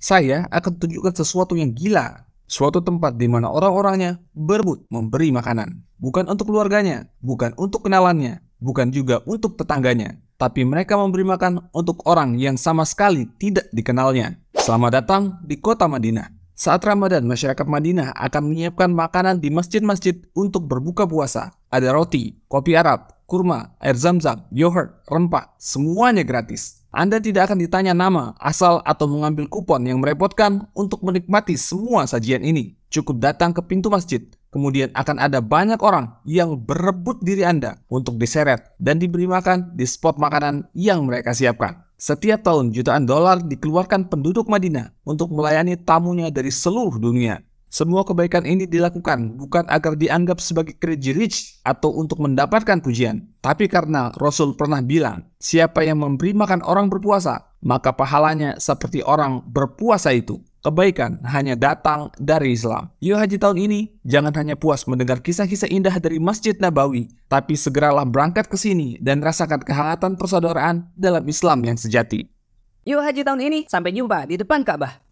Saya akan tunjukkan sesuatu yang gila. Suatu tempat di mana orang-orangnya berebut memberi makanan. Bukan untuk keluarganya, bukan untuk kenalannya, bukan juga untuk tetangganya. Tapi mereka memberi makan untuk orang yang sama sekali tidak dikenalnya. Selamat datang di kota Madinah. Saat Ramadan, masyarakat Madinah akan menyiapkan makanan di masjid-masjid untuk berbuka puasa. Ada roti, kopi Arab, kurma, air zam-zam, yogurt, rempah, semuanya gratis. Anda tidak akan ditanya nama, asal atau mengambil kupon yang merepotkan untuk menikmati semua sajian ini. Cukup datang ke pintu masjid, kemudian akan ada banyak orang yang berebut diri Anda untuk diseret dan diberi makan di spot makanan yang mereka siapkan. Setiap tahun jutaan dolar dikeluarkan penduduk Madinah untuk melayani tamunya dari seluruh dunia. Semua kebaikan ini dilakukan bukan agar dianggap sebagai crazy rich atau untuk mendapatkan pujian, tapi karena Rasul pernah bilang, siapa yang memberi makan orang berpuasa, maka pahalanya seperti orang berpuasa itu. Kebaikan hanya datang dari Islam. Yuk haji tahun ini, jangan hanya puas mendengar kisah-kisah indah dari Masjid Nabawi, tapi segeralah berangkat ke sini dan rasakan kehangatan persaudaraan dalam Islam yang sejati. Yuk haji tahun ini, sampai jumpa di depan Ka'bah.